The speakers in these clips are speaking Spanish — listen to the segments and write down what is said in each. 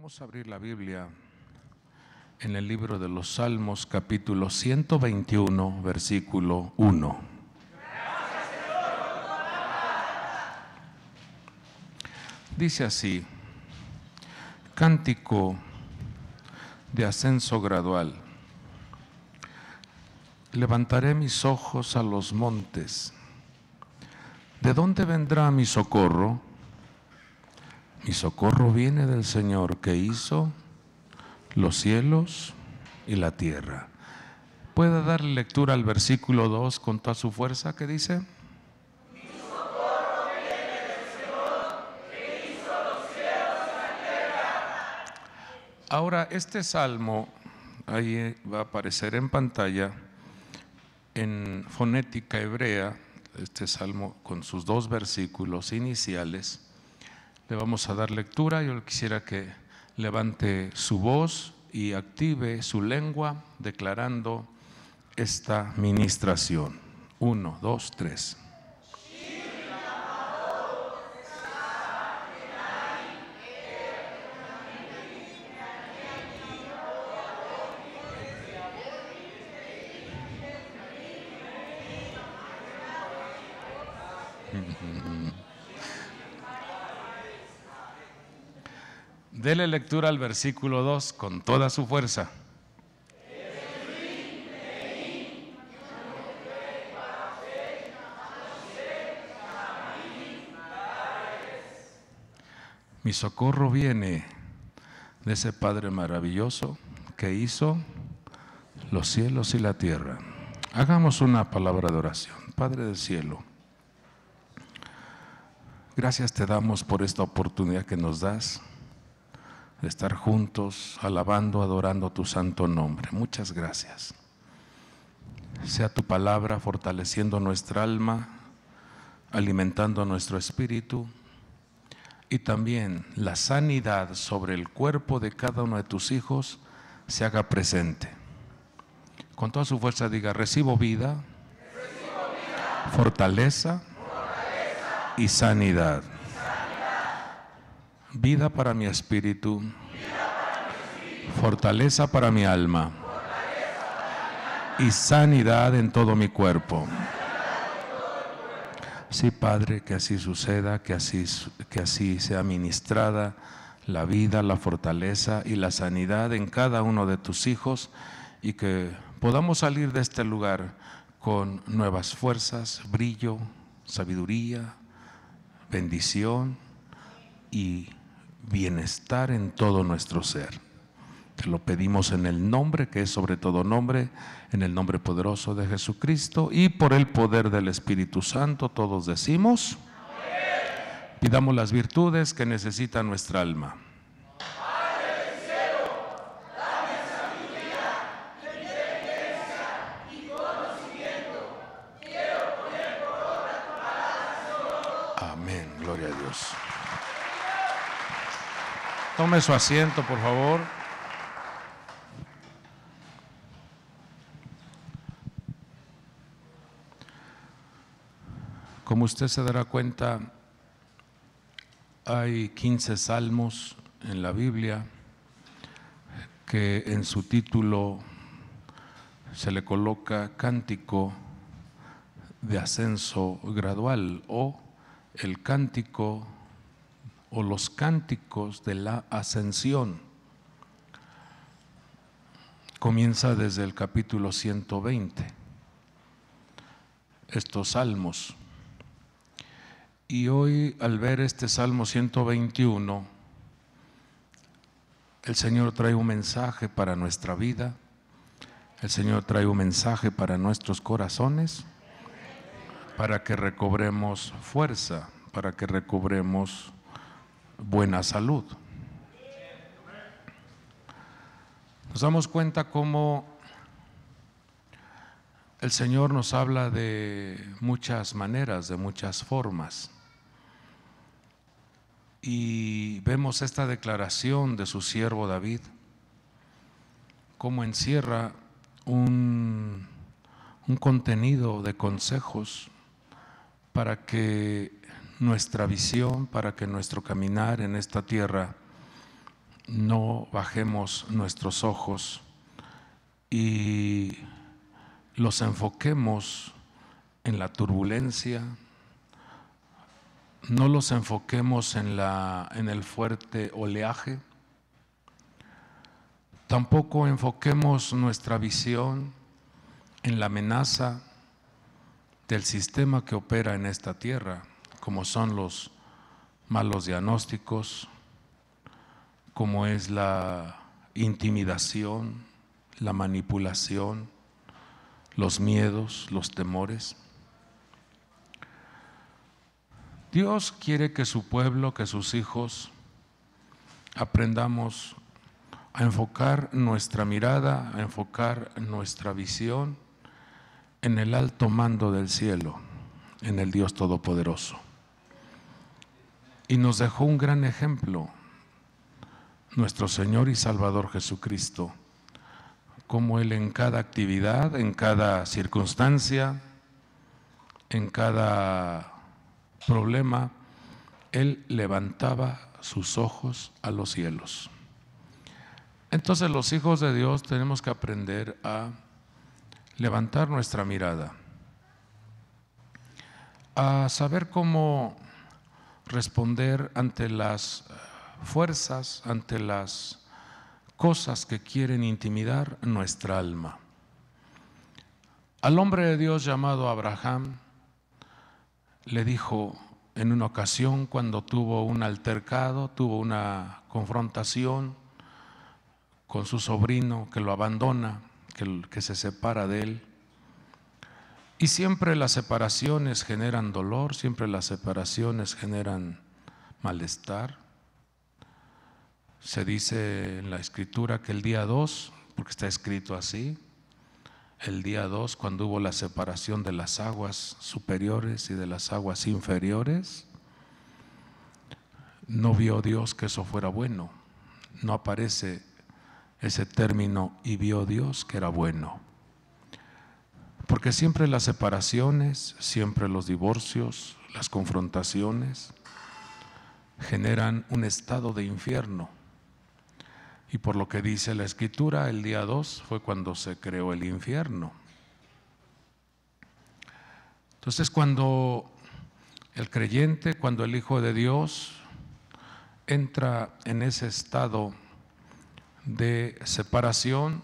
Vamos a abrir la Biblia en el libro de los Salmos capítulo 121 versículo 1. Dice así, cántico de ascenso gradual. Levantaré mis ojos a los montes. ¿De dónde vendrá mi socorro? Mi socorro viene del Señor que hizo los cielos y la tierra. ¿Puede dar lectura al versículo 2 con toda su fuerza que dice? Ahora, este salmo, ahí va a aparecer en pantalla, en fonética hebrea, este salmo con sus dos versículos iniciales, le vamos a dar lectura. Yo quisiera que levante su voz y active su lengua declarando esta ministración. Uno, dos, tres. Dele lectura al versículo 2 con toda su fuerza. Mi socorro viene de ese Padre maravilloso que hizo los cielos y la tierra. Hagamos una palabra de oración. Padre del cielo, gracias te damos por esta oportunidad que nos das estar juntos, alabando, adorando tu santo nombre. Muchas gracias. Sea tu palabra fortaleciendo nuestra alma, alimentando nuestro espíritu y también la sanidad sobre el cuerpo de cada uno de tus hijos se haga presente. Con toda su fuerza diga, recibo vida, fortaleza, y sanidad vida para mi espíritu, fortaleza para mi alma y sanidad en todo mi cuerpo. Sí, Padre, que así suceda, que así, que así sea ministrada la vida, la fortaleza y la sanidad en cada uno de tus hijos y que podamos salir de este lugar con nuevas fuerzas, brillo, sabiduría, bendición y bienestar en todo nuestro ser. Te lo pedimos en el nombre que es sobre todo nombre, en el nombre poderoso de Jesucristo y por el poder del Espíritu Santo todos decimos, pidamos las virtudes que necesita nuestra alma. Amén, gloria a Dios. Tome su asiento, por favor. Como usted se dará cuenta, hay 15 salmos en la Biblia que en su título se le coloca cántico de ascenso gradual o el cántico o los cánticos de la ascensión. Comienza desde el capítulo 120, estos salmos. Y hoy al ver este Salmo 121, el Señor trae un mensaje para nuestra vida, el Señor trae un mensaje para nuestros corazones, para que recobremos fuerza, para que recobremos buena salud. Nos damos cuenta cómo el Señor nos habla de muchas maneras, de muchas formas. Y vemos esta declaración de su siervo David, cómo encierra un, un contenido de consejos para que nuestra visión para que nuestro caminar en esta tierra no bajemos nuestros ojos y los enfoquemos en la turbulencia, no los enfoquemos en, en el fuerte oleaje, tampoco enfoquemos nuestra visión en la amenaza del sistema que opera en esta tierra como son los malos diagnósticos, como es la intimidación, la manipulación, los miedos, los temores. Dios quiere que su pueblo, que sus hijos, aprendamos a enfocar nuestra mirada, a enfocar nuestra visión en el alto mando del cielo, en el Dios Todopoderoso. Y nos dejó un gran ejemplo, nuestro Señor y Salvador Jesucristo, como Él en cada actividad, en cada circunstancia, en cada problema, Él levantaba sus ojos a los cielos. Entonces los hijos de Dios tenemos que aprender a levantar nuestra mirada, a saber cómo responder ante las eh, fuerzas, ante las cosas que quieren intimidar nuestra alma. Al hombre de Dios llamado Abraham le dijo en una ocasión cuando tuvo un altercado, tuvo una confrontación con su sobrino que lo abandona, que, que se separa de él, y siempre las separaciones generan dolor, siempre las separaciones generan malestar. Se dice en la escritura que el día 2, porque está escrito así, el día 2 cuando hubo la separación de las aguas superiores y de las aguas inferiores, no vio Dios que eso fuera bueno. No aparece ese término y vio Dios que era bueno. Porque siempre las separaciones, siempre los divorcios, las confrontaciones generan un estado de infierno. Y por lo que dice la escritura, el día 2 fue cuando se creó el infierno. Entonces cuando el creyente, cuando el Hijo de Dios entra en ese estado de separación,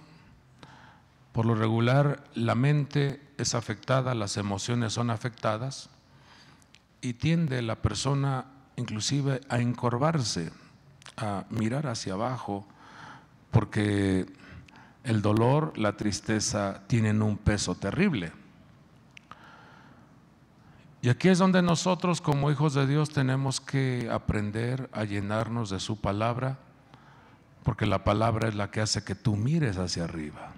por lo regular, la mente es afectada, las emociones son afectadas y tiende la persona inclusive a encorvarse, a mirar hacia abajo, porque el dolor, la tristeza tienen un peso terrible. Y aquí es donde nosotros como hijos de Dios tenemos que aprender a llenarnos de su palabra, porque la palabra es la que hace que tú mires hacia arriba.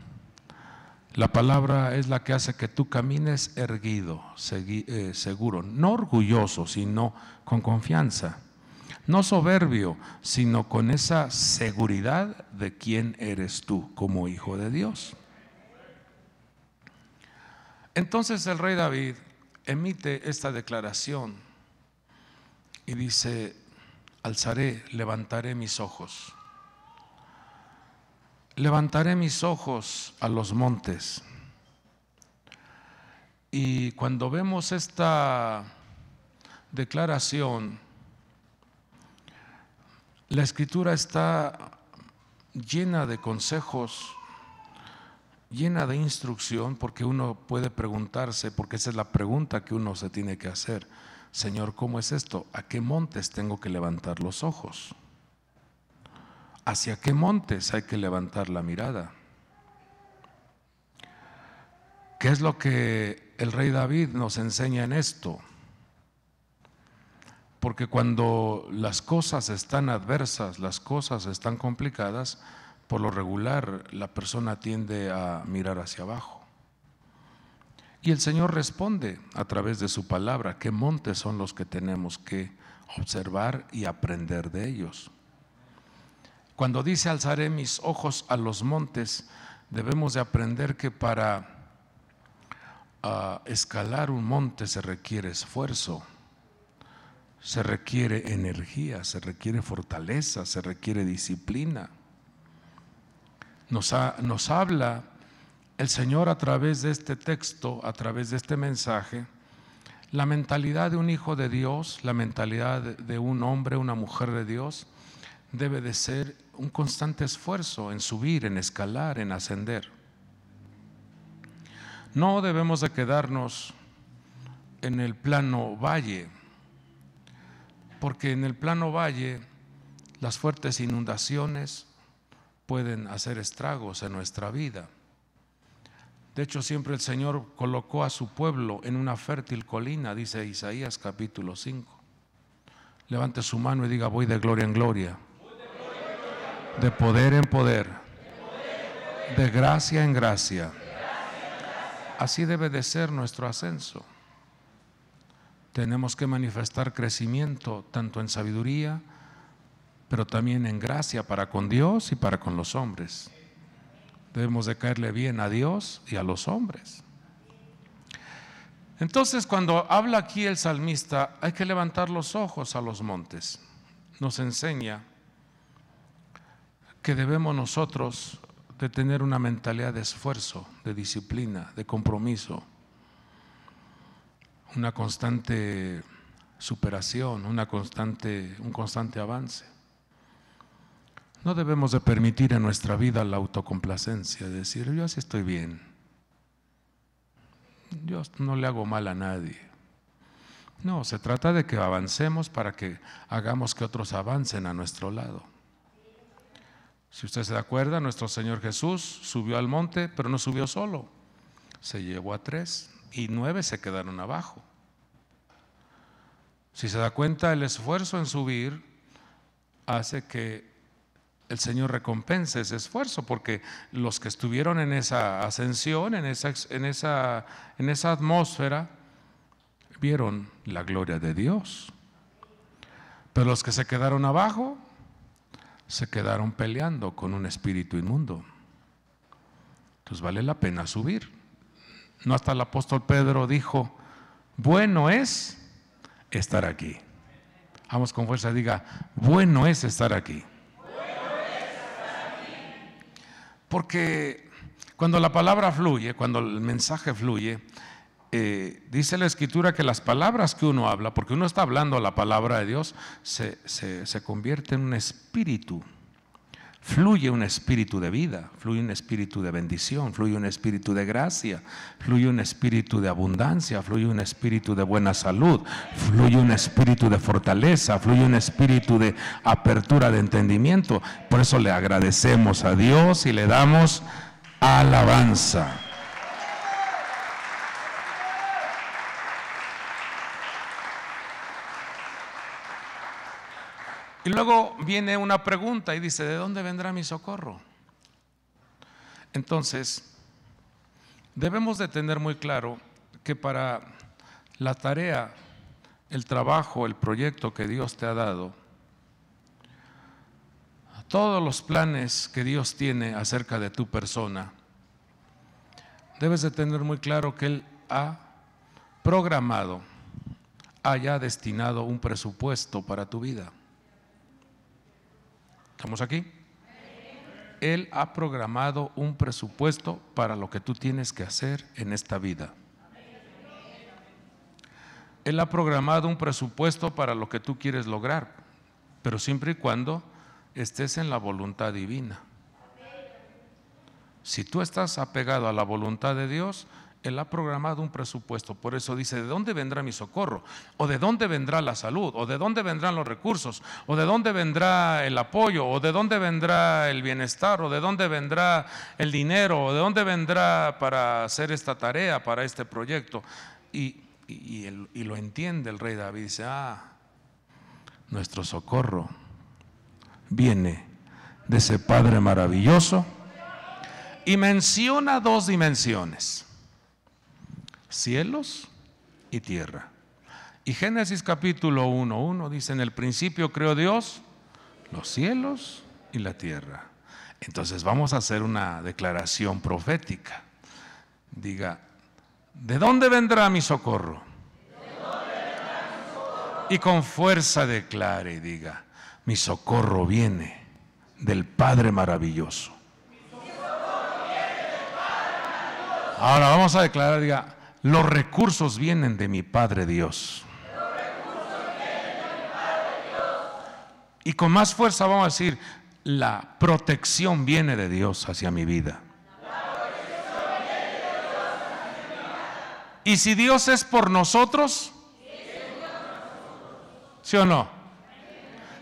La palabra es la que hace que tú camines erguido, eh, seguro, no orgulloso, sino con confianza, no soberbio, sino con esa seguridad de quién eres tú como hijo de Dios. Entonces el rey David emite esta declaración y dice, alzaré, levantaré mis ojos Levantaré mis ojos a los montes. Y cuando vemos esta declaración, la escritura está llena de consejos, llena de instrucción, porque uno puede preguntarse, porque esa es la pregunta que uno se tiene que hacer, Señor, ¿cómo es esto? ¿A qué montes tengo que levantar los ojos? ¿Hacia qué montes hay que levantar la mirada? ¿Qué es lo que el rey David nos enseña en esto? Porque cuando las cosas están adversas, las cosas están complicadas, por lo regular la persona tiende a mirar hacia abajo. Y el Señor responde a través de su palabra qué montes son los que tenemos que observar y aprender de ellos. Cuando dice alzaré mis ojos a los montes, debemos de aprender que para ah, escalar un monte se requiere esfuerzo, se requiere energía, se requiere fortaleza, se requiere disciplina. nos habla el Señor a través de este texto, a través de este mensaje, la mentalidad de un hijo de Dios, la mentalidad de un hombre, una mujer de Dios, debe de ser un constante esfuerzo en subir, en escalar, en ascender. No debemos de quedarnos en el plano valle, porque en el plano valle las fuertes inundaciones pueden hacer estragos en nuestra vida. De hecho, siempre el Señor colocó a su pueblo en una fértil colina, dice Isaías capítulo 5. Levante su mano y diga, voy de gloria en gloria de poder en poder, de gracia en gracia. Así debe de ser nuestro ascenso. Tenemos que manifestar crecimiento tanto en sabiduría, pero también en gracia para con Dios y para con los hombres. Debemos de caerle bien a Dios y a los hombres. Entonces cuando habla aquí el salmista, hay que levantar los ojos a los montes. Nos enseña que debemos nosotros de tener una mentalidad de esfuerzo, de disciplina, de compromiso, una constante superación, una constante, un constante avance. No debemos de permitir en nuestra vida la autocomplacencia, decir, yo así estoy bien, yo no le hago mal a nadie. No, se trata de que avancemos para que hagamos que otros avancen a nuestro lado. Si usted se acuerda, nuestro Señor Jesús subió al monte, pero no subió solo. Se llevó a tres y nueve se quedaron abajo. Si se da cuenta, el esfuerzo en subir hace que el Señor recompense ese esfuerzo, porque los que estuvieron en esa ascensión, en esa, en esa, en esa atmósfera, vieron la gloria de Dios. Pero los que se quedaron abajo se quedaron peleando con un espíritu inmundo. Entonces vale la pena subir. No hasta el apóstol Pedro dijo, bueno es estar aquí. Vamos con fuerza, diga, bueno es estar aquí. Porque cuando la palabra fluye, cuando el mensaje fluye, eh, dice la escritura que las palabras que uno habla, porque uno está hablando la palabra de Dios, se, se convierte en un espíritu. Fluye un espíritu de vida, fluye un espíritu de bendición, fluye un espíritu de gracia, fluye un espíritu de abundancia, fluye un espíritu de buena salud, fluye un espíritu de fortaleza, fluye un espíritu de apertura de entendimiento. Por eso le agradecemos a Dios y le damos alabanza. Y luego viene una pregunta y dice, ¿de dónde vendrá mi socorro? Entonces, debemos de tener muy claro que para la tarea, el trabajo, el proyecto que Dios te ha dado, todos los planes que Dios tiene acerca de tu persona, debes de tener muy claro que Él ha programado, haya destinado un presupuesto para tu vida. ¿Estamos aquí? Él ha programado un presupuesto para lo que tú tienes que hacer en esta vida. Él ha programado un presupuesto para lo que tú quieres lograr, pero siempre y cuando estés en la voluntad divina. Si tú estás apegado a la voluntad de Dios, él ha programado un presupuesto, por eso dice, ¿de dónde vendrá mi socorro? ¿O de dónde vendrá la salud? ¿O de dónde vendrán los recursos? ¿O de dónde vendrá el apoyo? ¿O de dónde vendrá el bienestar? ¿O de dónde vendrá el dinero? ¿O de dónde vendrá para hacer esta tarea, para este proyecto? Y, lo entiende el rey David, dice, ah, nuestro socorro viene de ese Padre maravilloso. Y menciona dos dimensiones cielos y tierra. Y Génesis capítulo 1, 1 dice, en el principio creó Dios los cielos y la tierra. Entonces vamos a hacer una declaración profética. Diga, ¿de dónde vendrá mi socorro? Y con fuerza declare y diga, mi socorro viene del Padre maravilloso. Ahora vamos a declarar, diga, los recursos vienen de mi Padre Dios. Y con más fuerza vamos a decir, la protección viene de Dios hacia mi vida. Y si Dios es por nosotros, ¿sí o no?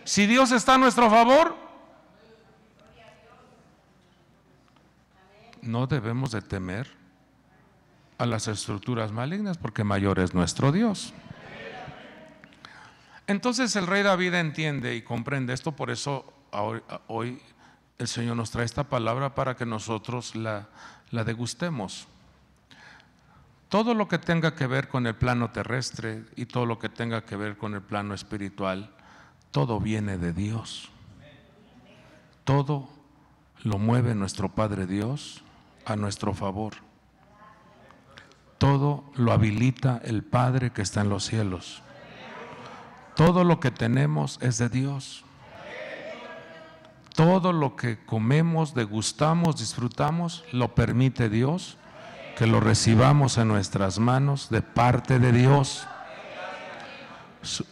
Si Dios está a nuestro favor, no debemos de temer a las estructuras malignas, porque mayor es nuestro Dios. Entonces el rey David entiende y comprende esto, por eso hoy el Señor nos trae esta palabra para que nosotros la, degustemos. Todo lo que tenga que ver con el plano terrestre y todo lo que tenga que ver con el plano espiritual, todo viene de Dios. Todo lo mueve nuestro Padre Dios a nuestro favor todo lo habilita el Padre que está en los cielos. Todo lo que tenemos es de Dios. Todo lo que comemos, degustamos, disfrutamos, lo permite Dios, que lo recibamos en nuestras manos de parte de Dios.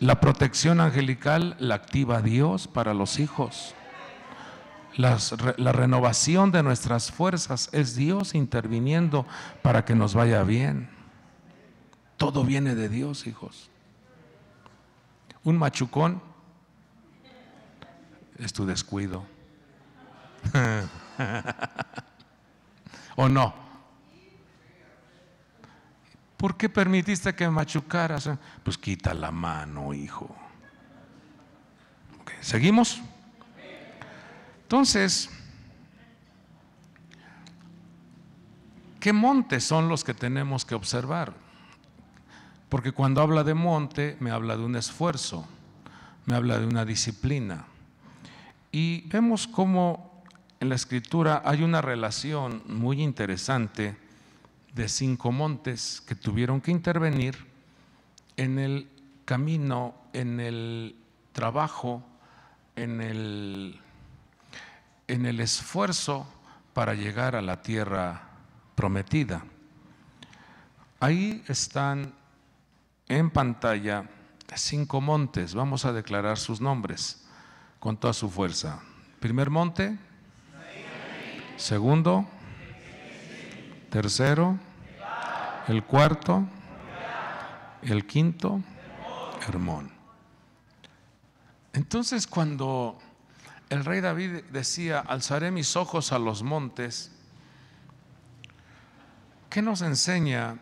La protección angelical la activa Dios para los hijos la renovación de nuestras fuerzas es Dios interviniendo para que nos vaya bien. Todo viene de Dios, hijos. Un machucón es tu descuido. ¿O no? ¿Por qué permitiste que machucaras? Pues quita la mano, hijo. ¿Seguimos? Entonces, ¿qué montes son los que tenemos que observar? Porque cuando habla de monte, me habla de un esfuerzo, me habla de una disciplina. Y vemos cómo en la escritura hay una relación muy interesante de cinco montes que tuvieron que intervenir en el camino, en el trabajo, en el en el esfuerzo para llegar a la tierra prometida. Ahí están en pantalla cinco montes. Vamos a declarar sus nombres con toda su fuerza. Primer monte. Segundo. Tercero. El cuarto. El quinto. Hermón. Entonces cuando el rey David decía, alzaré mis ojos a los montes. ¿Qué nos enseña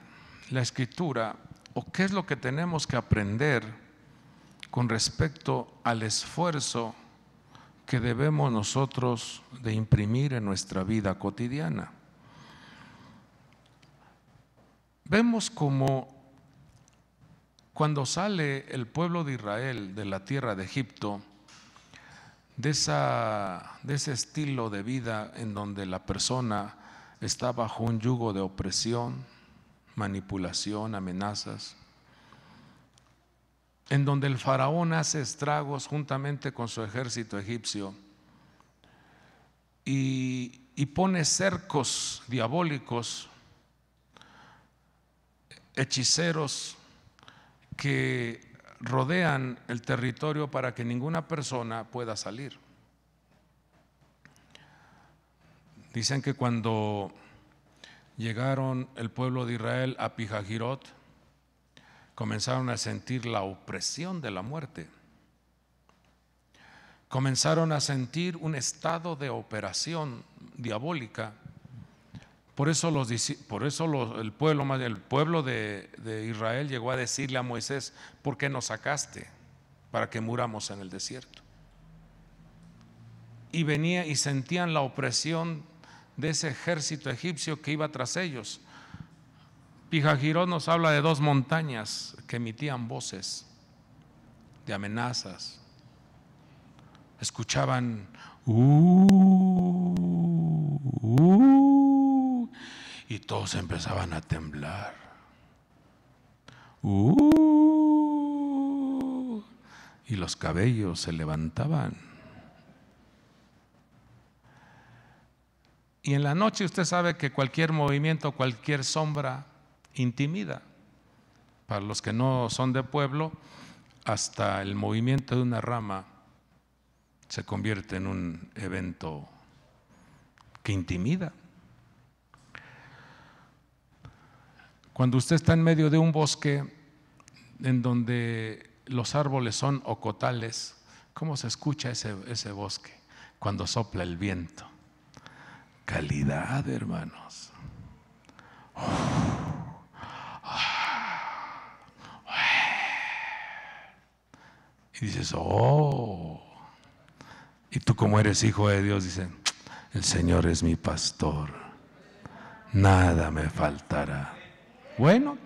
la escritura o qué es lo que tenemos que aprender con respecto al esfuerzo que debemos nosotros de imprimir en nuestra vida cotidiana? Vemos como cuando sale el pueblo de Israel de la tierra de Egipto, de, esa, de ese estilo de vida en donde la persona está bajo un yugo de opresión, manipulación, amenazas, en donde el faraón hace estragos juntamente con su ejército egipcio y, y pone cercos diabólicos, hechiceros que rodean el territorio para que ninguna persona pueda salir. Dicen que cuando llegaron el pueblo de Israel a Pijajirot, comenzaron a sentir la opresión de la muerte. Comenzaron a sentir un estado de operación diabólica por eso, los, por eso el pueblo, pueblo de, Israel llegó a decirle a Moisés, ¿por qué nos sacaste para que muramos en el desierto? Y venía y sentían la opresión de ese ejército egipcio que iba tras ellos. Pijajiró nos habla de dos montañas que emitían voces de amenazas. Escuchaban, y todos empezaban a temblar. Uh, y los cabellos se levantaban. Y en la noche usted sabe que cualquier movimiento, cualquier sombra intimida. Para los que no son de pueblo, hasta el movimiento de una rama se convierte en un evento que intimida. Cuando usted está en medio de un bosque en donde los árboles son ocotales, ¿cómo se escucha ese, bosque cuando sopla el viento? Calidad, hermanos. Y dices, oh. Y tú como eres hijo de Dios, dices, el Señor es mi pastor. Nada me faltará. Bueno,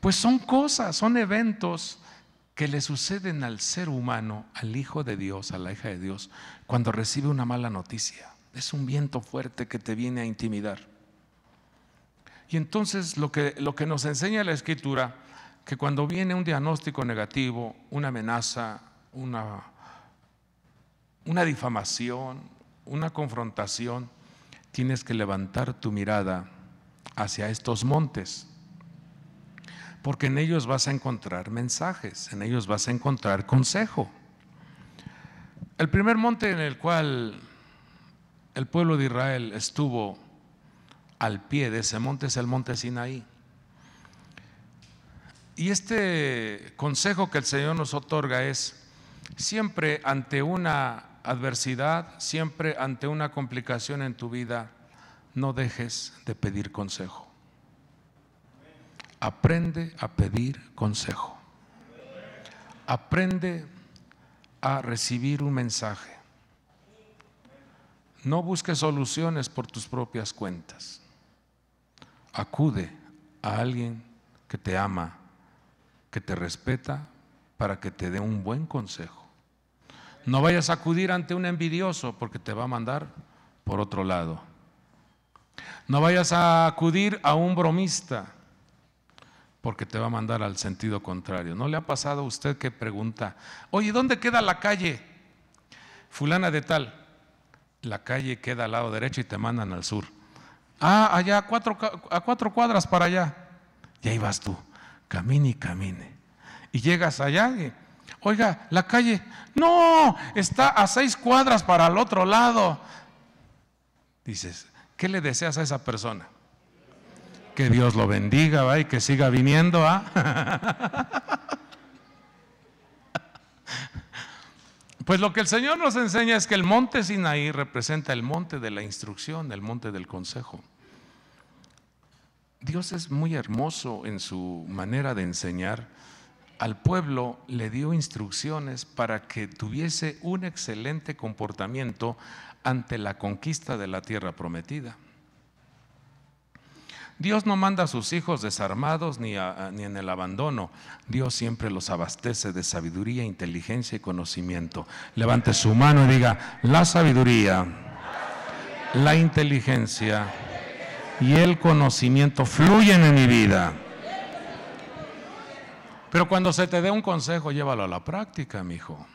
pues son cosas, son eventos que le suceden al ser humano, al Hijo de Dios, a la hija de Dios, cuando recibe una mala noticia. Es un viento fuerte que te viene a intimidar. Y entonces lo que, lo que nos enseña la Escritura, que cuando viene un diagnóstico negativo, una amenaza, una, una difamación, una confrontación, tienes que levantar tu mirada hacia estos montes porque en ellos vas a encontrar mensajes, en ellos vas a encontrar consejo. El primer monte en el cual el pueblo de Israel estuvo al pie de ese monte es el monte Sinaí. Y este consejo que el Señor nos otorga es, siempre ante una adversidad, siempre ante una complicación en tu vida, no dejes de pedir consejo. Aprende a pedir consejo. Aprende a recibir un mensaje. No busques soluciones por tus propias cuentas. Acude a alguien que te ama, que te respeta, para que te dé un buen consejo. No vayas a acudir ante un envidioso porque te va a mandar por otro lado. No vayas a acudir a un bromista porque te va a mandar al sentido contrario. ¿No le ha pasado a usted que pregunta, oye, ¿dónde queda la calle? Fulana de tal, la calle queda al lado derecho y te mandan al sur. Ah, allá, a cuatro, a cuatro cuadras para allá. Y ahí vas tú, camine y camine. Y llegas allá y, oiga, la calle, no, está a seis cuadras para el otro lado. Dices, ¿qué le deseas a esa persona? Que Dios lo bendiga y que siga viniendo. ¿ah? Pues lo que el Señor nos enseña es que el monte Sinaí representa el monte de la instrucción, el monte del consejo. Dios es muy hermoso en su manera de enseñar. Al pueblo le dio instrucciones para que tuviese un excelente comportamiento ante la conquista de la tierra prometida. Dios no manda a sus hijos desarmados ni, ni en el abandono. Dios siempre los abastece de sabiduría, inteligencia y conocimiento. Levante su mano y diga, la sabiduría, la inteligencia y el conocimiento fluyen en mi vida. Pero cuando se te dé un consejo, llévalo a la práctica, mi hijo.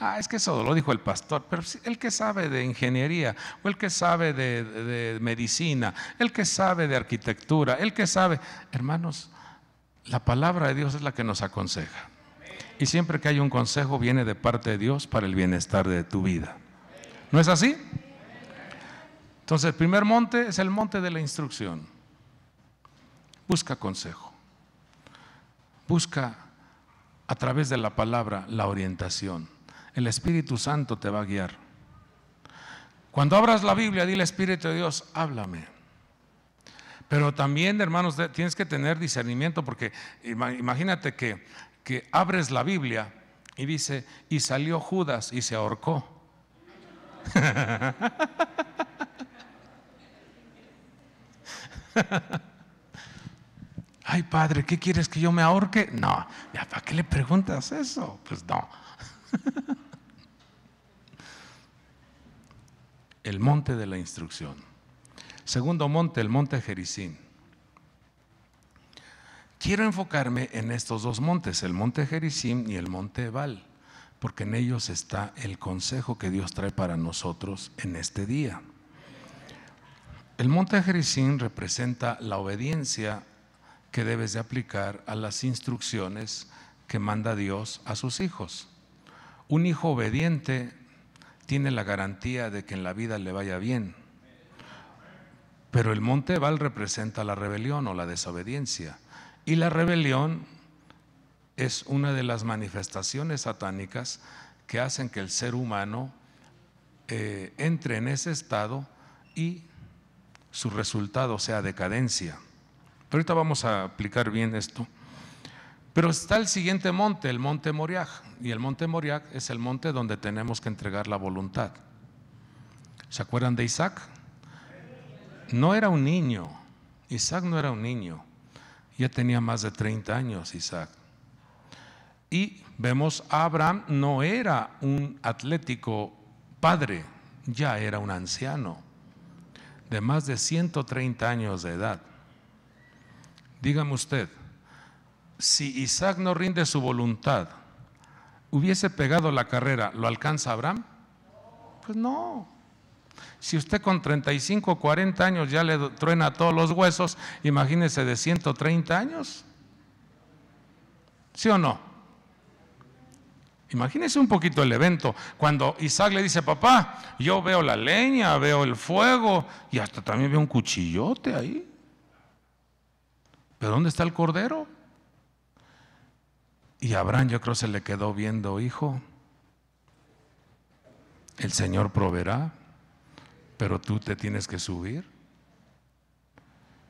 Ah, es que eso lo dijo el pastor, pero el que sabe de ingeniería, o el que sabe de, de medicina, el que sabe de arquitectura, el que sabe, hermanos, la palabra de Dios es la que nos aconseja. Y siempre que hay un consejo viene de parte de Dios para el bienestar de tu vida. ¿No es así? Entonces, el primer monte es el monte de la instrucción. Busca consejo. Busca a través de la palabra la orientación. El Espíritu Santo te va a guiar. Cuando abras la Biblia, dile Espíritu de Dios, háblame. Pero también, hermanos, tienes que tener discernimiento porque imagínate que, que abres la Biblia y dice, y salió Judas y se ahorcó. Ay, padre, ¿qué quieres que yo me ahorque? No, ¿para qué le preguntas eso? Pues no. el monte de la instrucción. Segundo monte, el monte Jericín. Quiero enfocarme en estos dos montes, el monte Jericín y el monte Ebal, porque en ellos está el consejo que Dios trae para nosotros en este día. El monte Jericín representa la obediencia que debes de aplicar a las instrucciones que manda Dios a sus hijos. Un hijo obediente tiene la garantía de que en la vida le vaya bien. Pero el monte Val representa la rebelión o la desobediencia. Y la rebelión es una de las manifestaciones satánicas que hacen que el ser humano eh, entre en ese estado y su resultado sea decadencia. Pero ahorita vamos a aplicar bien esto. Pero está el siguiente monte, el monte Moriah. Y el monte Moriah es el monte donde tenemos que entregar la voluntad. ¿Se acuerdan de Isaac? No era un niño. Isaac no era un niño. Ya tenía más de 30 años Isaac. Y vemos, Abraham no era un atlético padre, ya era un anciano de más de 130 años de edad. Dígame usted, si Isaac no rinde su voluntad, hubiese pegado la carrera, ¿lo alcanza Abraham? Pues no. Si usted con 35 o 40 años ya le truena todos los huesos, imagínese de 130 años. ¿Sí o no? Imagínese un poquito el evento. Cuando Isaac le dice, papá, yo veo la leña, veo el fuego y hasta también veo un cuchillote ahí. ¿Pero dónde está el cordero? Y Abraham yo creo se le quedó viendo, hijo, el Señor proveerá, pero tú te tienes que subir.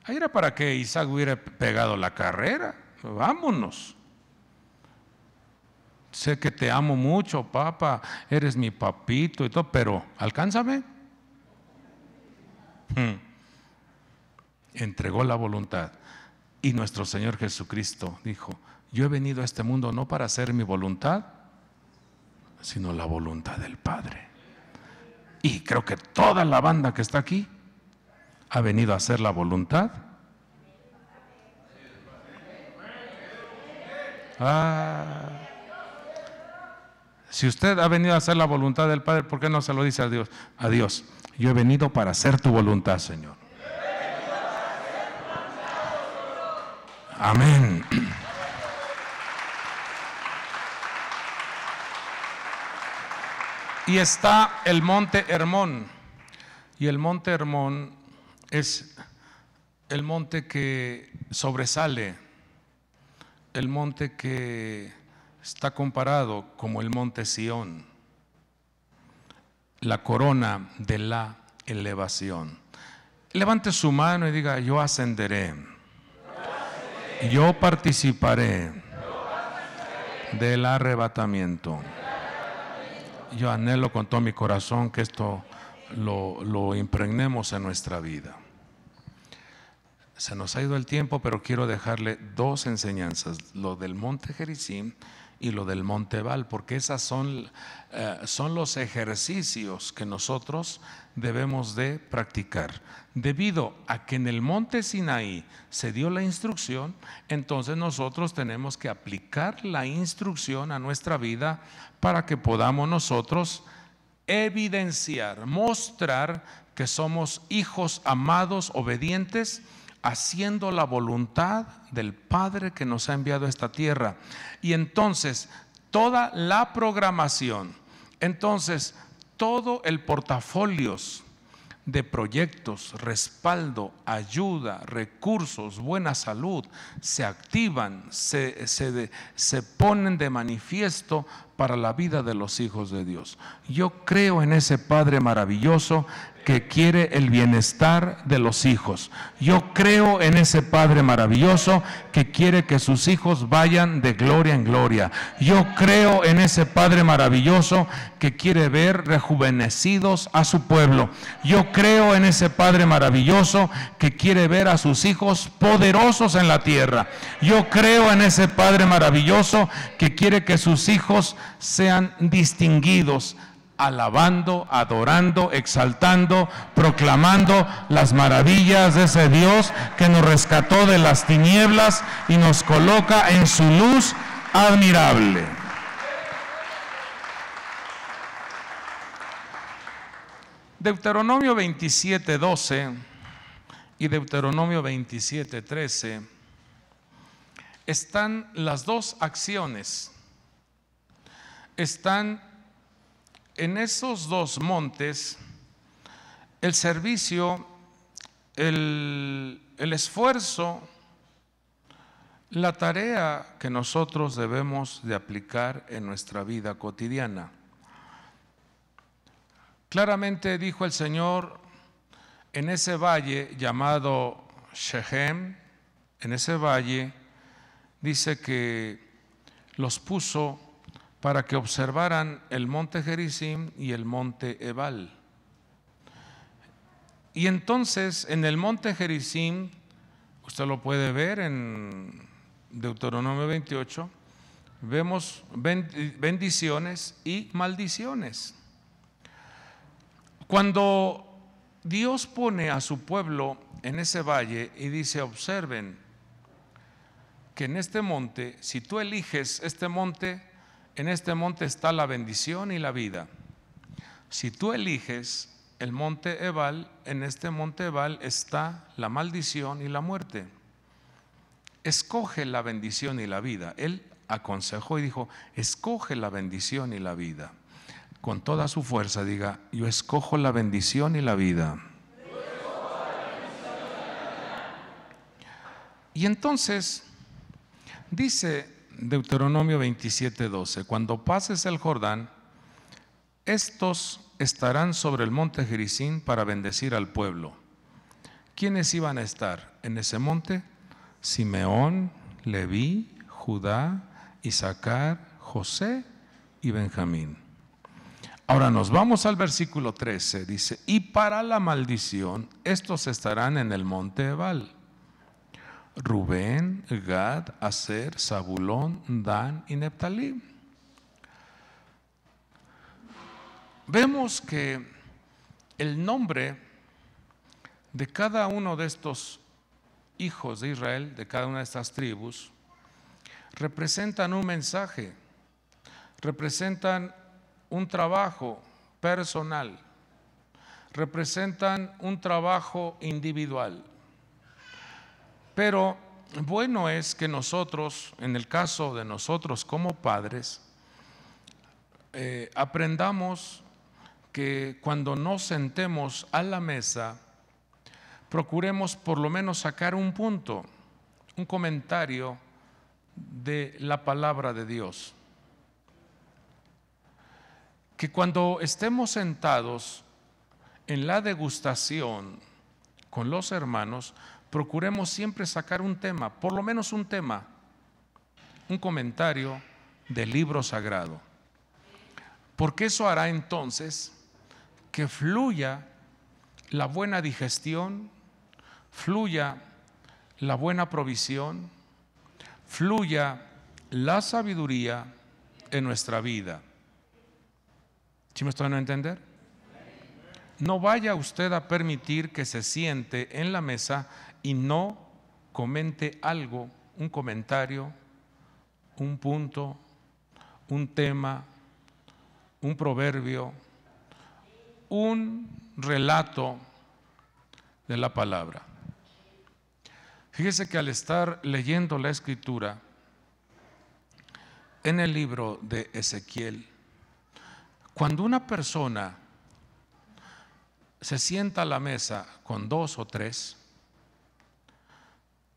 Ahí era para que Isaac hubiera pegado la carrera. Vámonos. Sé que te amo mucho, papá, eres mi papito y todo, pero alcánzame. Hmm. Entregó la voluntad. Y nuestro Señor Jesucristo dijo, yo he venido a este mundo no para hacer mi voluntad, sino la voluntad del Padre. Y creo que toda la banda que está aquí ha venido a hacer la voluntad. Ah. Si usted ha venido a hacer la voluntad del Padre, ¿por qué no se lo dice a Dios? A Dios, yo he venido para hacer tu voluntad, Señor. Amén. Y está el monte Hermón. Y el monte Hermón es el monte que sobresale, el monte que está comparado como el monte Sión, la corona de la elevación. Levante su mano y diga, yo ascenderé, yo participaré del arrebatamiento yo anhelo con todo mi corazón que esto lo, impregnemos en nuestra vida. Se nos ha ido el tiempo, pero quiero dejarle dos enseñanzas, lo del monte Jericín y lo del Monte Val, porque esas son, eh, son los ejercicios que nosotros debemos de practicar. Debido a que en el monte Sinaí se dio la instrucción, entonces nosotros tenemos que aplicar la instrucción a nuestra vida para que podamos nosotros evidenciar, mostrar que somos hijos amados, obedientes, haciendo la voluntad del Padre que nos ha enviado a esta tierra. Y entonces, toda la programación, entonces, todo el portafolios de proyectos, respaldo, ayuda, recursos, buena salud, se activan, se, se, se ponen de manifiesto para la vida de los hijos de Dios. Yo creo en ese Padre maravilloso que quiere el bienestar de los hijos. Yo creo en ese Padre maravilloso que quiere que sus hijos vayan de gloria en gloria. Yo creo en ese Padre maravilloso que quiere ver rejuvenecidos a su pueblo. Yo creo en ese Padre maravilloso que quiere ver a sus hijos poderosos en la tierra. Yo creo en ese Padre maravilloso que quiere que sus hijos sean distinguidos alabando, adorando, exaltando, proclamando las maravillas de ese Dios que nos rescató de las tinieblas y nos coloca en su luz admirable. Deuteronomio 27, 12 y Deuteronomio 27, están las dos acciones están en esos dos montes el servicio, el, esfuerzo, la tarea que nosotros debemos de aplicar en nuestra vida cotidiana. Claramente dijo el Señor, en ese valle llamado Shechem, en ese valle, dice que los puso para que observaran el monte Gerizim y el monte Ebal. Y entonces en el monte Gerizim, usted lo puede ver en Deuteronomio 28, vemos bendiciones y maldiciones. Cuando Dios pone a su pueblo en ese valle y dice, observen que en este monte, si tú eliges este monte, en este monte está la bendición y la vida. Si tú eliges el monte Ebal, en este monte Ebal está la maldición y la muerte. Escoge la bendición y la vida. Él aconsejó y dijo, escoge la bendición y la vida. Con toda su fuerza diga, yo escojo la bendición y la vida. Y entonces dice Deuteronomio 27.12 Cuando pases el Jordán, estos estarán sobre el monte Gerizim para bendecir al pueblo. ¿Quiénes iban a estar en ese monte? Simeón, Leví, Judá, Isaacar, José y Benjamín. Ahora nos vamos al versículo 13, dice, y para la maldición, estos estarán en el monte Ebal. Rubén, Gad, Aser, Zabulón, Dan y Neptalí. Vemos que el nombre de cada uno de estos hijos de Israel, de cada una de estas tribus, representan un mensaje, representan un trabajo personal, representan un trabajo individual. Pero bueno es que nosotros, en el caso de nosotros como padres, eh, aprendamos que cuando nos sentemos a la mesa, procuremos por lo menos sacar un punto, un comentario de la palabra de Dios. Que cuando estemos sentados en la degustación con los hermanos, procuremos siempre sacar un tema, por lo menos un tema, un comentario del libro sagrado. Porque eso hará entonces que fluya la buena digestión, fluya la buena provisión, fluya la sabiduría en nuestra vida. ¿Sí me estoy a entender? No vaya usted a permitir que se siente en la mesa y no comente algo, un comentario, un punto, un tema, un proverbio, un relato de la palabra. Fíjese que al estar leyendo la escritura en el libro de Ezequiel, cuando una persona se sienta a la mesa con dos o tres,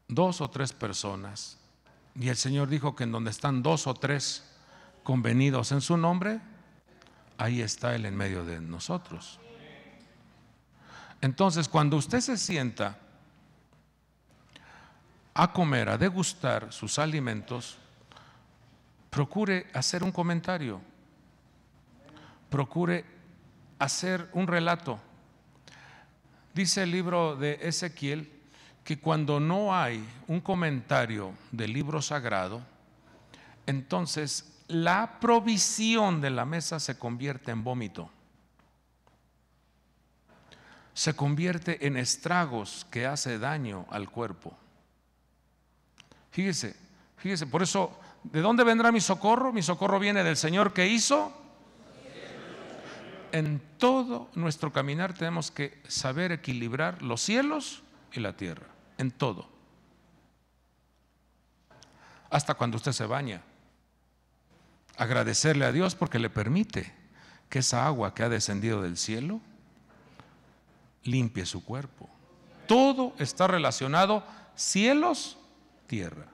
dos o tres personas. Y el Señor dijo que en donde están dos o tres convenidos en su nombre, ahí está Él en medio de nosotros. Entonces, cuando usted se sienta a comer, a degustar sus alimentos, procure hacer un comentario, procure hacer un relato. Dice el libro de Ezequiel que cuando no hay un comentario del libro sagrado, entonces la provisión de la mesa se convierte en vómito, se convierte en estragos que hace daño al cuerpo. Fíjese, fíjese, por eso, ¿de dónde vendrá mi socorro? Mi socorro viene del Señor que hizo. En todo nuestro caminar tenemos que saber equilibrar los cielos y la tierra en todo. Hasta cuando usted se baña. Agradecerle a Dios porque le permite que esa agua que ha descendido del cielo limpie su cuerpo. Todo está relacionado cielos, tierra.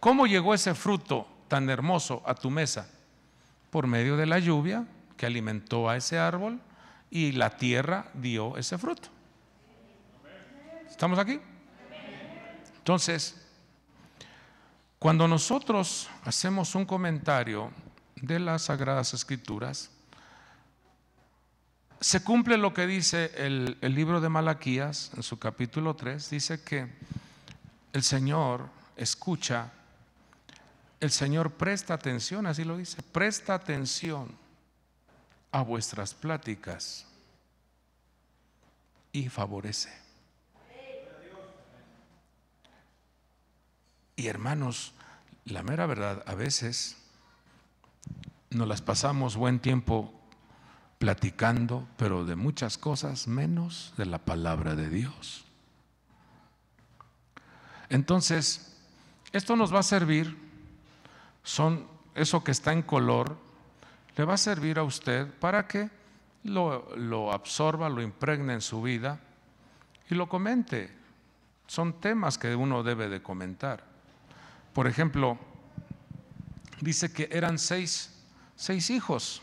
¿Cómo llegó ese fruto tan hermoso a tu mesa? Por medio de la lluvia que alimentó a ese árbol y la tierra dio ese fruto. ¿Estamos aquí? Entonces, cuando nosotros hacemos un comentario de las Sagradas Escrituras, se cumple lo que dice el, libro de Malaquías en su capítulo 3, dice que el Señor escucha, el Señor presta atención, así lo dice, presta atención a vuestras pláticas y favorece. Y hermanos, la mera verdad, a veces nos las pasamos buen tiempo platicando, pero de muchas cosas menos de la palabra de Dios. Entonces, esto nos va a servir, son eso que está en color, le va a servir a usted para que lo, lo absorba, lo impregne en su vida y lo comente. Son temas que uno debe de comentar. Por ejemplo, dice que eran seis, hijos,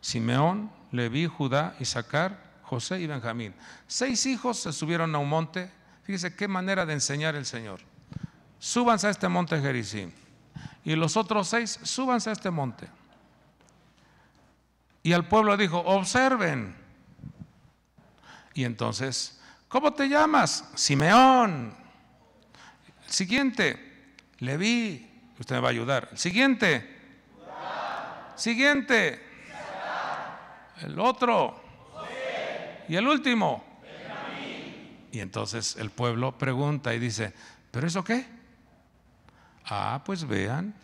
Simeón, Leví, Judá, Isaacar, José y Benjamín. Seis hijos se subieron a un monte. Fíjese qué manera de enseñar el Señor. Súbanse a este monte Jericín. Y los otros seis, súbanse a este monte. Y al pueblo dijo, observen. Y entonces, ¿cómo te llamas? Simeón. Siguiente, ...le vi... usted me va a ayudar. El siguiente. Siguiente. El otro. Y el último. Y entonces el pueblo pregunta y dice, ¿pero eso qué? Ah, pues vean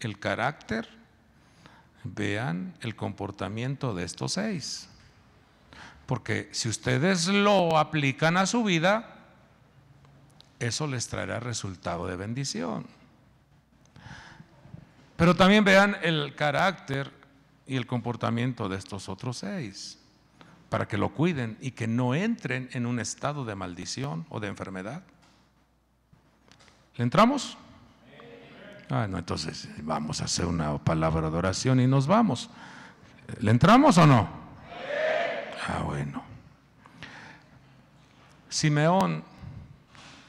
el carácter, vean el comportamiento de estos seis. Porque si ustedes lo aplican a su vida, eso les traerá resultado de bendición. Pero también vean el carácter y el comportamiento de estos otros seis, para que lo cuiden y que no entren en un estado de maldición o de enfermedad. ¿Le entramos? Ah, no, entonces vamos a hacer una palabra de oración y nos vamos. ¿Le entramos o no? Ah, bueno. Simeón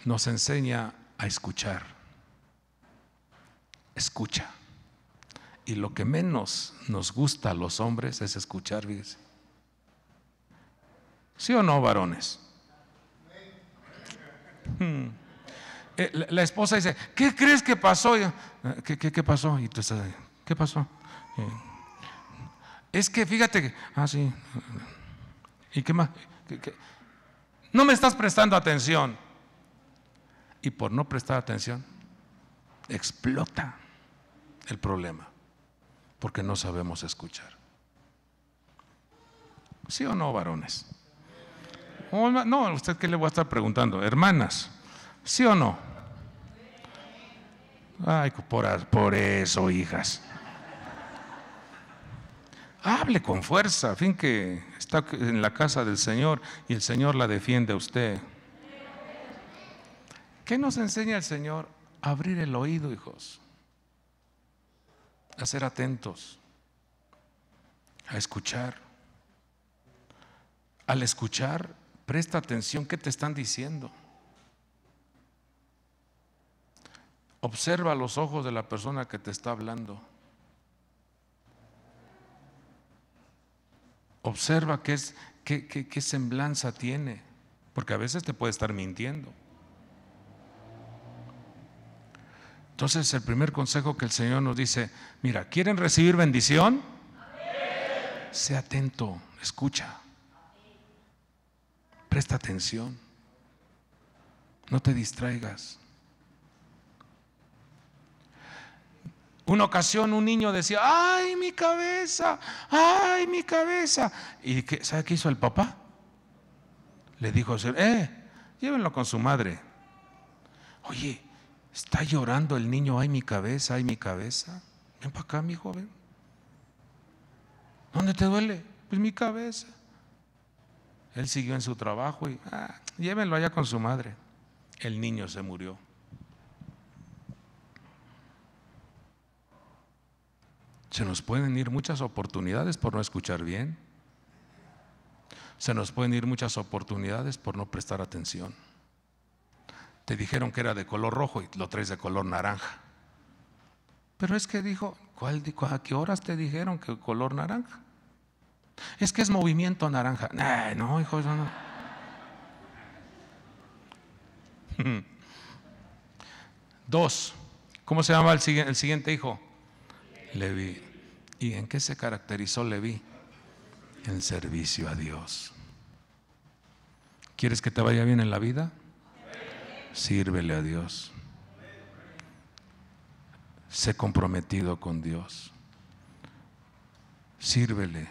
nos enseña a escuchar. Escucha. Y lo que menos nos gusta a los hombres es escuchar, fíjese. ¿Sí o no, varones? Hmm. Eh, la, esposa dice, ¿qué crees que pasó? Eh, ¿Qué, qué, pasó? Y tú ¿qué pasó? es que fíjate que, ah, sí. ¿Y qué más? no me estás prestando atención y por no prestar atención explota el problema porque no sabemos escuchar. ¿Sí o no, varones? No, usted qué le voy a estar preguntando? Hermanas, ¿sí o no? Ay, por, eso, hijas. Hable con fuerza, fin que está en la casa del Señor y el Señor la defiende a usted. ¿Qué nos enseña el Señor? Abrir el oído, hijos. A ser atentos. A escuchar. Al escuchar, presta atención qué te están diciendo. Observa los ojos de la persona que te está hablando. Observa qué, es, qué semblanza tiene, porque a veces te puede estar mintiendo. Entonces el primer consejo que el Señor nos dice, mira, ¿quieren recibir bendición? Sea atento, escucha, presta atención, no te distraigas. Una ocasión un niño decía, ay mi cabeza, ay mi cabeza. ¿Y qué, sabe qué hizo el papá? Le dijo, eh, llévenlo con su madre. Oye, Está llorando el niño, ay mi cabeza, ay mi cabeza. Ven para acá, mi joven. ¿Dónde te duele? Pues mi cabeza. Él siguió en su trabajo y ah, llévenlo allá con su madre. El niño se murió. Se nos pueden ir muchas oportunidades por no escuchar bien. Se nos pueden ir muchas oportunidades por no prestar atención te dijeron que era de color rojo y lo traes de color naranja. Pero es que dijo, ¿cuál, ¿a qué horas te dijeron que color naranja? Es que es movimiento naranja. no, hijo, no. Dos, ¿cómo se llama el, el siguiente hijo? Levi ¿Y en qué se caracterizó Levi? En servicio a Dios. ¿Quieres que te vaya bien en la vida? sírvele a Dios. Sé comprometido con Dios. Sírvele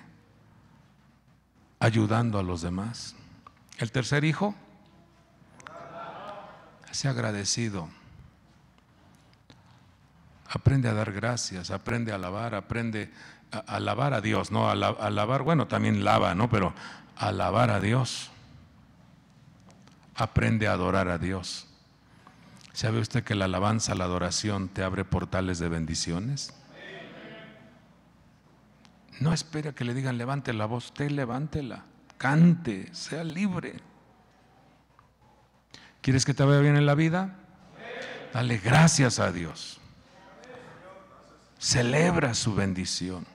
ayudando a los demás. El tercer hijo, Sé agradecido. Aprende a dar gracias, aprende a alabar, aprende a alabar a Dios, no a alabar, bueno, también lava, ¿no? Pero alabar a Dios. Aprende a adorar a Dios. ¿Sabe usted que la alabanza, la adoración te abre portales de bendiciones? No espera que le digan levante la voz, usted levántela, cante, sea libre. ¿Quieres que te vaya bien en la vida? Dale gracias a Dios. Celebra su bendición.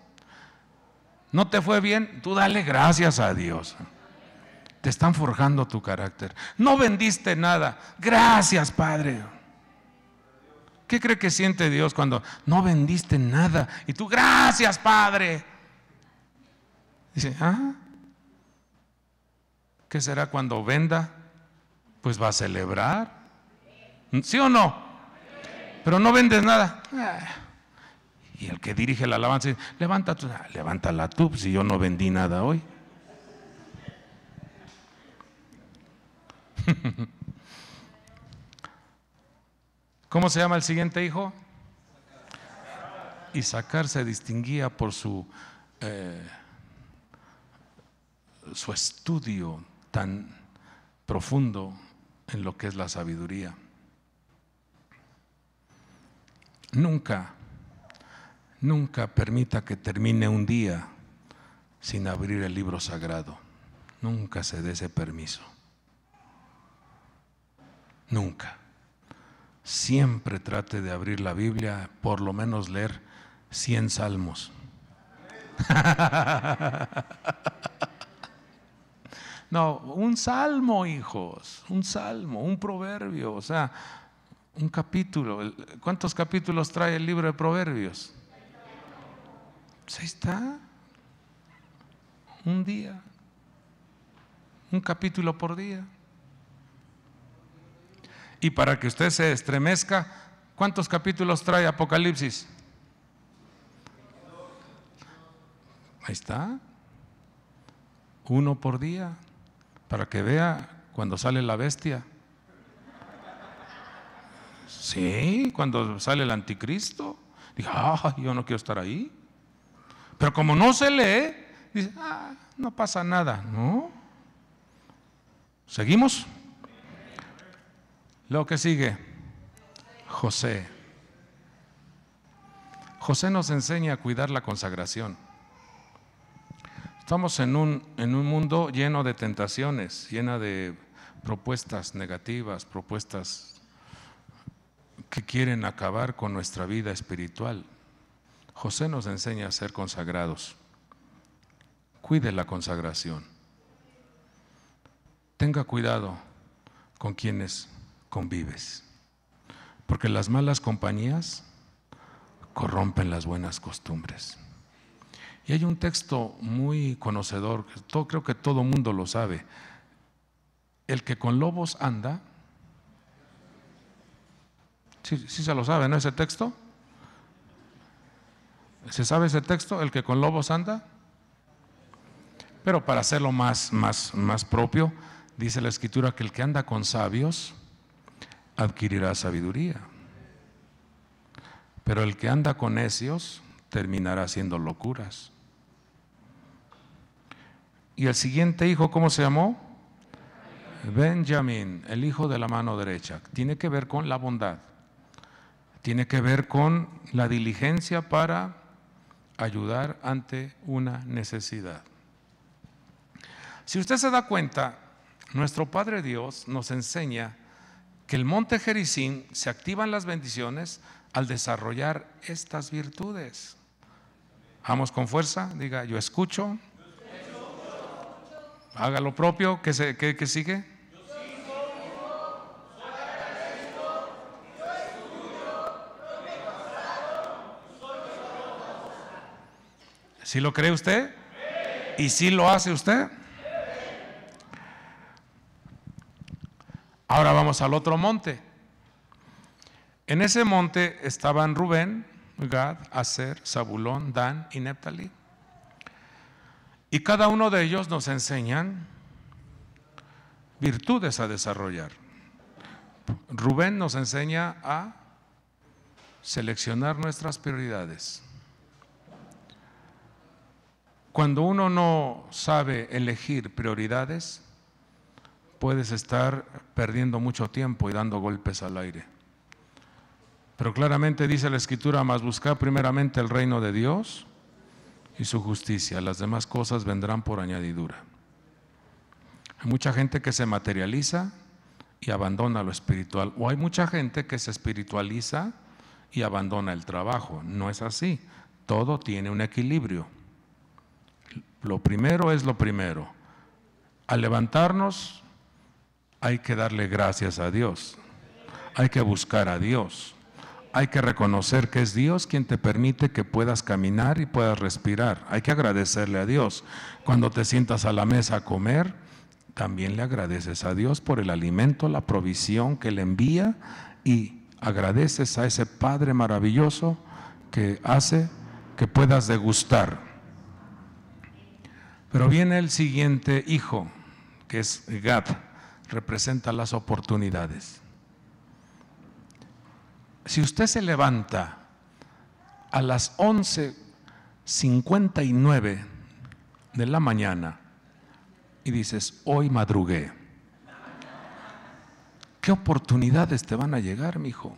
¿No te fue bien? Tú dale gracias a Dios te están forjando tu carácter. No vendiste nada. Gracias, Padre. ¿Qué cree que siente Dios cuando no vendiste nada? Y tú, gracias, Padre. Dice, ¿ah? ¿Qué será cuando venda? Pues va a celebrar. ¿Sí o no? Pero no vendes nada. Ah. Y el que dirige la alabanza dice, levanta, tu, levanta tú pues, si yo no vendí nada hoy. ¿Cómo se llama el siguiente hijo? Isaacar se distinguía por su, eh, su estudio tan profundo en lo que es la sabiduría. Nunca, nunca permita que termine un día sin abrir el libro sagrado. Nunca se dé ese permiso. Nunca. Siempre trate de abrir la Biblia, por lo menos leer 100 salmos. No, un salmo, hijos, un salmo, un proverbio, o sea, un capítulo. ¿Cuántos capítulos trae el libro de proverbios? está. Un día. Un capítulo por día y para que usted se estremezca, ¿cuántos capítulos trae Apocalipsis? Ahí está. Uno por día, para que vea cuando sale la bestia. Sí, cuando sale el anticristo. Diga, ah, yo no quiero estar ahí. Pero como no se lee, dice, ah, no pasa nada, ¿no? ¿Seguimos? Lo que sigue, José. José nos enseña a cuidar la consagración. Estamos en un, en un mundo lleno de tentaciones, llena de propuestas negativas, propuestas que quieren acabar con nuestra vida espiritual. José nos enseña a ser consagrados. Cuide la consagración. Tenga cuidado con quienes convives. Porque las malas compañías corrompen las buenas costumbres. Y hay un texto muy conocedor, que todo, creo que todo mundo lo sabe. El que con lobos anda, sí, sí se lo sabe, ¿no? Ese texto. ¿Se sabe ese texto? El que con lobos anda. Pero para hacerlo más, más, más propio, dice la escritura que el que anda con sabios, adquirirá sabiduría. Pero el que anda con necios terminará haciendo locuras. Y el siguiente hijo, ¿cómo se llamó? Benjamín, el hijo de la mano derecha. Tiene que ver con la bondad. Tiene que ver con la diligencia para ayudar ante una necesidad. Si usted se da cuenta, nuestro Padre Dios nos enseña que el monte Jericín se activan las bendiciones al desarrollar estas virtudes. Vamos con fuerza, diga, yo escucho. Haga lo propio, ¿Qué se, sigue? ¿Si ¿Sí lo cree usted? ¿Y si lo hace usted? Ahora vamos al otro monte. En ese monte estaban Rubén, Gad, Aser, Zabulón, Dan y Neptalí. Y cada uno de ellos nos enseñan virtudes a desarrollar. Rubén nos enseña a seleccionar nuestras prioridades. Cuando uno no sabe elegir prioridades, puedes estar perdiendo mucho tiempo y dando golpes al aire. Pero claramente dice la Escritura, más buscar primeramente el reino de Dios y su justicia. Las demás cosas vendrán por añadidura. Hay mucha gente que se materializa y abandona lo espiritual. O hay mucha gente que se espiritualiza y abandona el trabajo. No es así. Todo tiene un equilibrio. Lo primero es lo primero. Al levantarnos, hay que darle gracias a Dios, hay que buscar a Dios, hay que reconocer que es Dios quien te permite que puedas caminar y puedas respirar, hay que agradecerle a Dios. Cuando te sientas a la mesa a comer, también le agradeces a Dios por el alimento, la provisión que le envía y agradeces a ese Padre maravilloso que hace que puedas degustar. Pero viene el siguiente hijo, que es Gad representa las oportunidades. Si usted se levanta a las 11.59 de la mañana y dices, hoy madrugué, ¿qué oportunidades te van a llegar, mi hijo?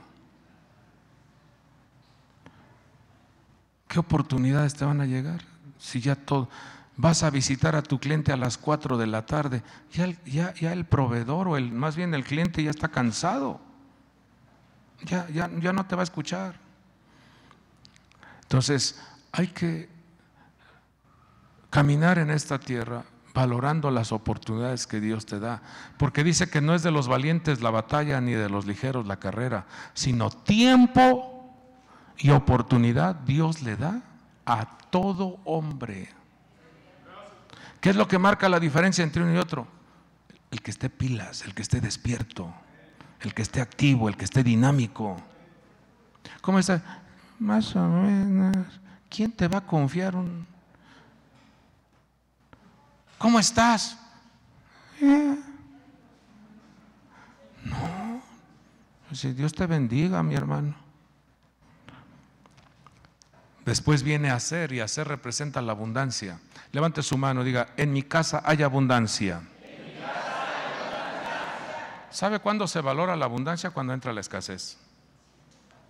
¿Qué oportunidades te van a llegar? Si ya todo vas a visitar a tu cliente a las 4 de la tarde. Ya, ya, ya el proveedor o el, más bien el cliente ya está cansado. Ya, ya, ya no te va a escuchar. Entonces, hay que caminar en esta tierra valorando las oportunidades que Dios te da, porque dice que no es de los valientes la batalla ni de los ligeros la carrera, sino tiempo y oportunidad Dios le da a todo hombre. ¿Qué es lo que marca la diferencia entre uno y otro? El que esté pilas, el que esté despierto, el que esté activo, el que esté dinámico. ¿Cómo estás? Más o menos. ¿Quién te va a confiar un... ¿Cómo estás? Eh. No. Pues si Dios te bendiga, mi hermano. Después viene hacer y hacer representa la abundancia. Levante su mano, y diga, en mi casa hay abundancia. ¿Sabe cuándo se valora la abundancia? Cuando entra la escasez.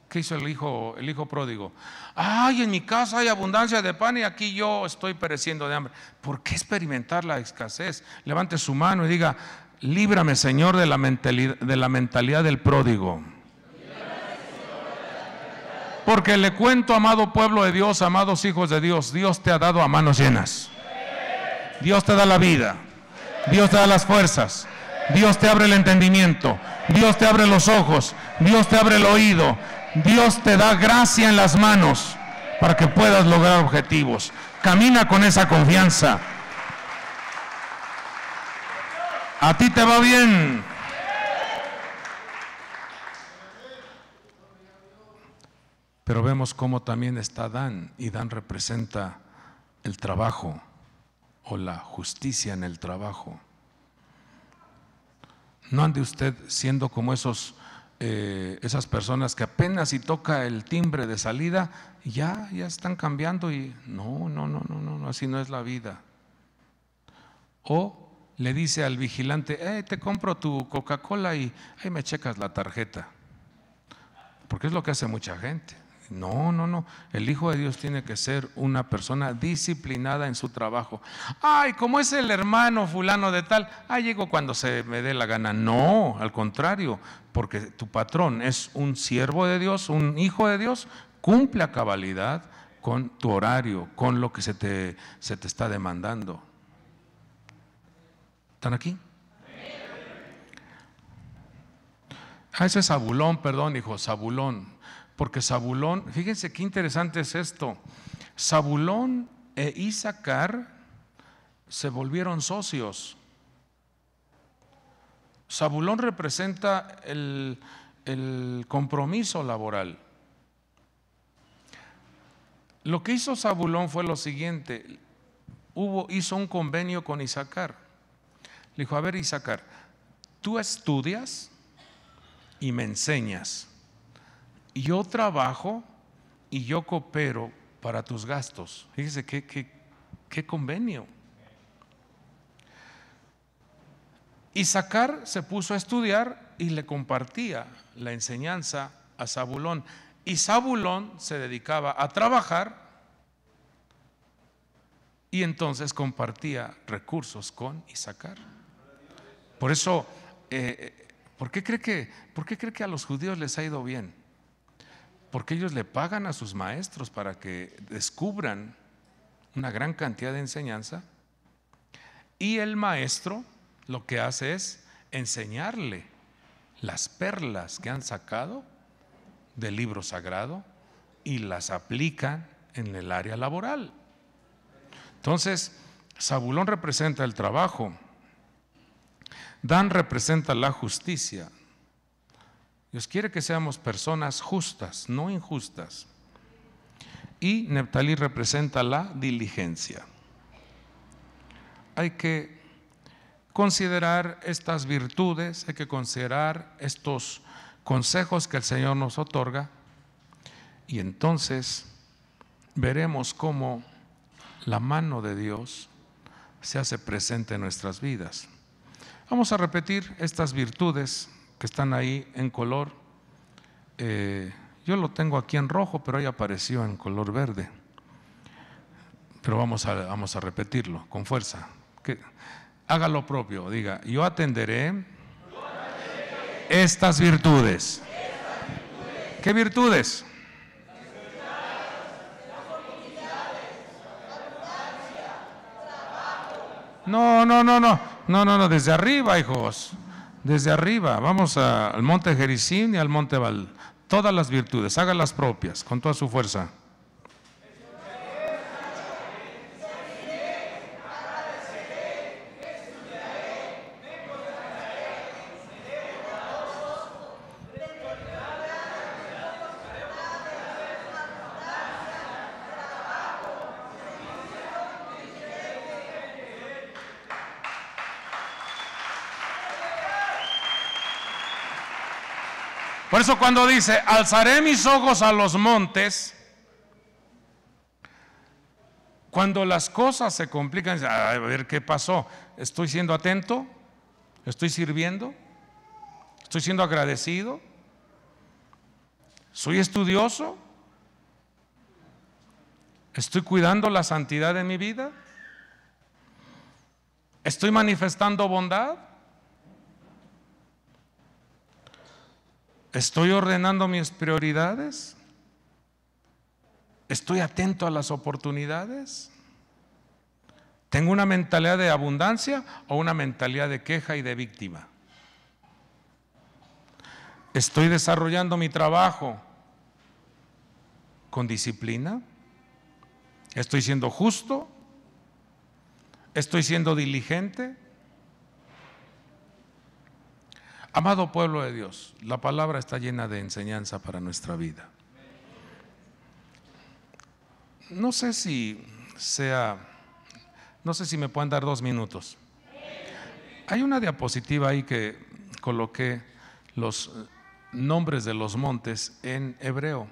¿Qué hizo el hijo, el hijo pródigo? Ay, en mi casa hay abundancia de pan y aquí yo estoy pereciendo de hambre. ¿Por qué experimentar la escasez? Levante su mano y diga, líbrame Señor de la de la mentalidad del pródigo. Porque le cuento, amado pueblo de Dios, amados hijos de Dios, Dios te ha dado a manos llenas. Dios te da la vida. Dios te da las fuerzas. Dios te abre el entendimiento. Dios te abre los ojos. Dios te abre el oído. Dios te da gracia en las manos para que puedas lograr objetivos. Camina con esa confianza. A ti te va bien. Pero vemos cómo también está Dan, y Dan representa el trabajo o la justicia en el trabajo. No ande usted siendo como esos, eh, esas personas que apenas si toca el timbre de salida, ya, ya están cambiando y no, no, no, no, no, así no es la vida. O le dice al vigilante, eh, te compro tu Coca-Cola y ahí me checas la tarjeta. Porque es lo que hace mucha gente. No, no, no. El Hijo de Dios tiene que ser una persona disciplinada en su trabajo. Ay, como es el hermano fulano de tal, ay llego cuando se me dé la gana. No, al contrario, porque tu patrón es un siervo de Dios, un hijo de Dios, cumple a cabalidad con tu horario, con lo que se te, se te está demandando. ¿Están aquí? Ah, ese es Zabulón, perdón, hijo, Sabulón porque Zabulón, fíjense qué interesante es esto, Zabulón e Isaacar se volvieron socios. Zabulón representa el, compromiso laboral. Lo que hizo Zabulón fue lo siguiente, hubo, hizo un convenio con Isaacar. Le dijo, a ver Isaacar, tú estudias y me enseñas yo trabajo y yo coopero para tus gastos. Fíjese qué, convenio. Y se puso a estudiar y le compartía la enseñanza a Zabulón. Y Zabulón se dedicaba a trabajar y entonces compartía recursos con Isaacar. Por eso, eh, eh, ¿por, qué cree que, ¿por qué cree que a los judíos les ha ido bien? porque ellos le pagan a sus maestros para que descubran una gran cantidad de enseñanza. Y el maestro lo que hace es enseñarle las perlas que han sacado del libro sagrado y las aplican en el área laboral. Entonces, Zabulón representa el trabajo, Dan representa la justicia, Dios quiere que seamos personas justas, no injustas. Y Neptalí representa la diligencia. Hay que considerar estas virtudes, hay que considerar estos consejos que el Señor nos otorga y entonces veremos cómo la mano de Dios se hace presente en nuestras vidas. Vamos a repetir estas virtudes que están ahí en color. Eh, yo lo tengo aquí en rojo, pero ahí apareció en color verde. Pero vamos a, vamos a repetirlo con fuerza. Que, haga lo propio, diga, yo atenderé, estas, virtudes. estas virtudes. ¿Qué virtudes? No, no, no, no, no, no, no, desde arriba, hijos desde arriba. Vamos al monte Jericín y al monte Val. Todas las virtudes, haga las propias con toda su fuerza. Por eso cuando dice, alzaré mis ojos a los montes, cuando las cosas se complican, a ver qué pasó, estoy siendo atento, estoy sirviendo, estoy siendo agradecido, soy estudioso, estoy cuidando la santidad de mi vida, estoy manifestando bondad. ¿Estoy ordenando mis prioridades? ¿Estoy atento a las oportunidades? ¿Tengo una mentalidad de abundancia o una mentalidad de queja y de víctima? ¿Estoy desarrollando mi trabajo con disciplina? ¿Estoy siendo justo? ¿Estoy siendo diligente? Amado pueblo de Dios, la palabra está llena de enseñanza para nuestra vida. No sé si sea, no sé si me pueden dar dos minutos. Hay una diapositiva ahí que coloqué los nombres de los montes en hebreo.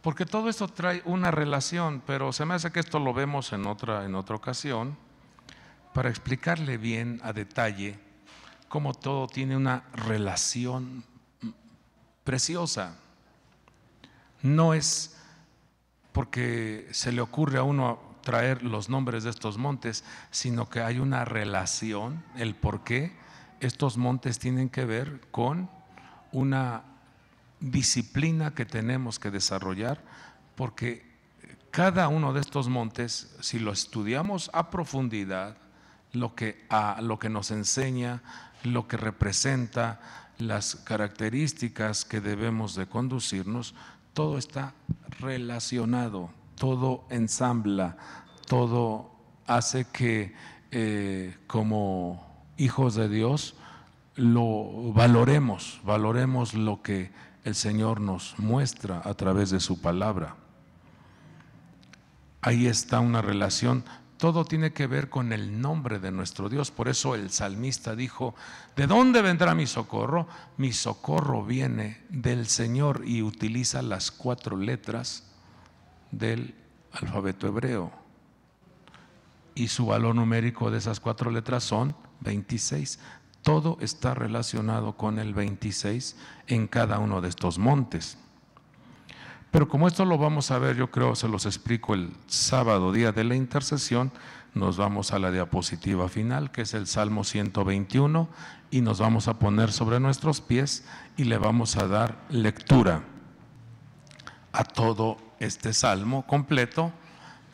Porque todo esto trae una relación, pero se me hace que esto lo vemos en otra, en otra ocasión para explicarle bien a detalle cómo todo tiene una relación preciosa. No es porque se le ocurre a uno traer los nombres de estos montes, sino que hay una relación, el por qué estos montes tienen que ver con una disciplina que tenemos que desarrollar, porque cada uno de estos montes, si lo estudiamos a profundidad, lo que, a, lo que nos enseña, lo que representa, las características que debemos de conducirnos, todo está relacionado, todo ensambla, todo hace que eh, como hijos de Dios lo valoremos, valoremos lo que el Señor nos muestra a través de su palabra. Ahí está una relación todo tiene que ver con el nombre de nuestro Dios. Por eso el salmista dijo, ¿de dónde vendrá mi socorro? Mi socorro viene del Señor y utiliza las cuatro letras del alfabeto hebreo. Y su valor numérico de esas cuatro letras son 26. Todo está relacionado con el 26 en cada uno de estos montes. Pero como esto lo vamos a ver, yo creo, se los explico el sábado, día de la intercesión, nos vamos a la diapositiva final, que es el Salmo 121, y nos vamos a poner sobre nuestros pies y le vamos a dar lectura a todo este salmo completo,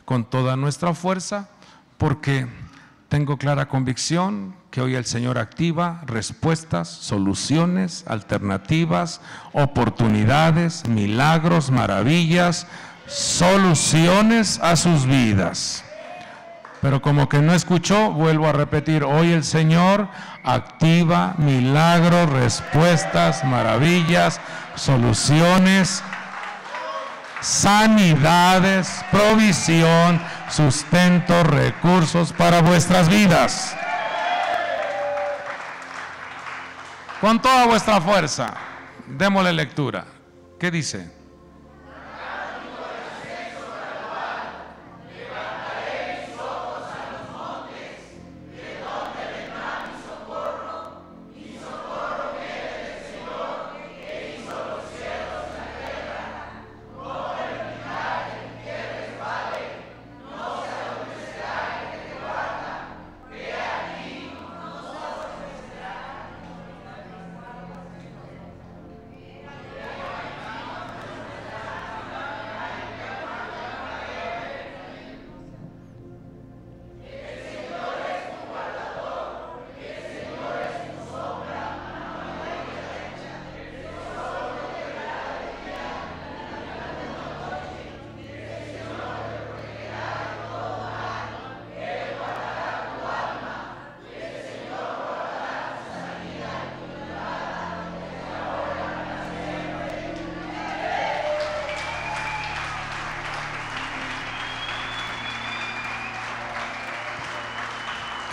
con toda nuestra fuerza, porque tengo clara convicción que hoy el Señor activa respuestas, soluciones, alternativas, oportunidades, milagros, maravillas, soluciones a sus vidas. Pero como que no escuchó, vuelvo a repetir, hoy el Señor activa milagros, respuestas, maravillas, soluciones sanidades, provisión, sustento, recursos para vuestras vidas. Con toda vuestra fuerza, démosle lectura. ¿Qué dice?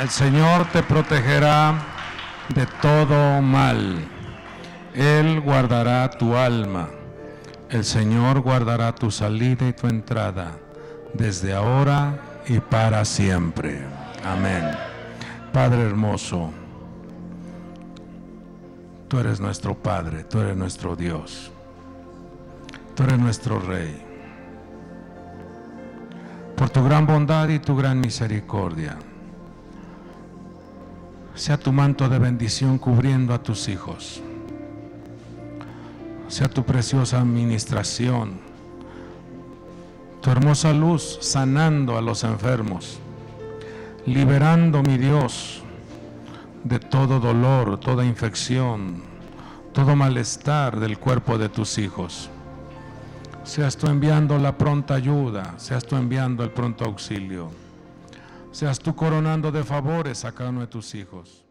El Señor te protegerá de todo mal. Él guardará tu alma. El Señor guardará tu salida y tu entrada desde ahora y para siempre. Amén. Padre hermoso, tú eres nuestro Padre, tú eres nuestro Dios, tú eres nuestro Rey. Por tu gran bondad y tu gran misericordia sea tu manto de bendición cubriendo a tus hijos. Sea tu preciosa administración, tu hermosa luz sanando a los enfermos, liberando, mi Dios, de todo dolor, toda infección, todo malestar del cuerpo de tus hijos. Seas tú enviando la pronta ayuda, seas tú enviando el pronto auxilio seas tú coronando de favores a cada de tus hijos.